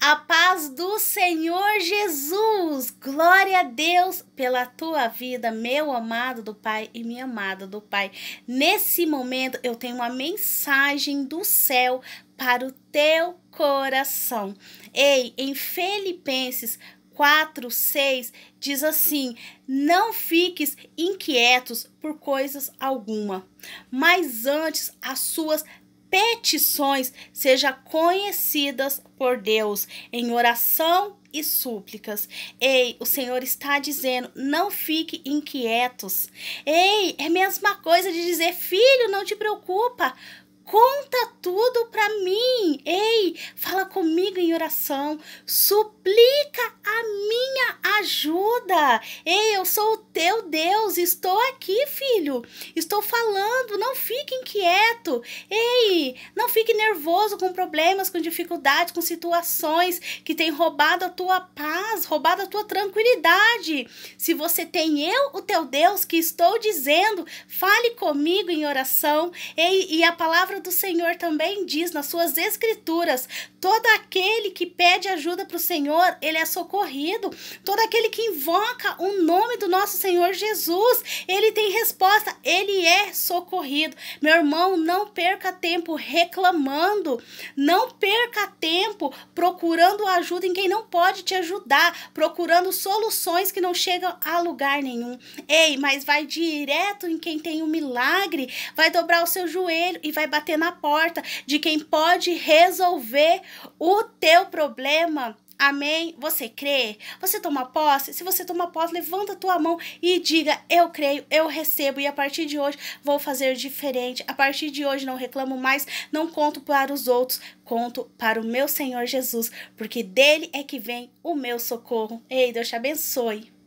A paz do Senhor Jesus. Glória a Deus pela tua vida, meu amado do Pai e minha amada do Pai. Nesse momento eu tenho uma mensagem do céu para o teu coração. Ei, em Filipenses 4, 6 diz assim: Não fiques inquietos por coisas alguma, mas antes as suas petições sejam conhecidas por Deus em oração e súplicas. Ei, o Senhor está dizendo: não fique inquietos. Ei, é a mesma coisa de dizer: filho, não te preocupa. Conta tudo para mim. Ei, fala comigo em oração. Suplica minha ajuda. Ei, eu sou o teu Deus, estou aqui, filho. Estou falando, não fique inquieto. Ei, não fique nervoso com problemas, com dificuldades, com situações que têm roubado a tua paz, roubado a tua tranquilidade. Se você tem eu, o teu Deus, que estou dizendo, fale comigo em oração. Ei, e a palavra do Senhor também diz nas suas escrituras: todo aquele que pede ajuda para o Senhor, ele é socorrido socorrido. Todo aquele que invoca o nome do nosso Senhor Jesus, ele tem resposta, ele é socorrido. Meu irmão, não perca tempo reclamando, não perca tempo procurando ajuda em quem não pode te ajudar, procurando soluções que não chegam a lugar nenhum. Ei, mas vai direto em quem tem o um milagre, vai dobrar o seu joelho e vai bater na porta de quem pode resolver o teu problema. Amém? Você crê? Você toma posse? Se você toma posse, levanta a tua mão e diga: Eu creio, eu recebo e a partir de hoje vou fazer diferente. A partir de hoje não reclamo mais, não conto para os outros, conto para o meu Senhor Jesus, porque dele é que vem o meu socorro. Ei, Deus te abençoe.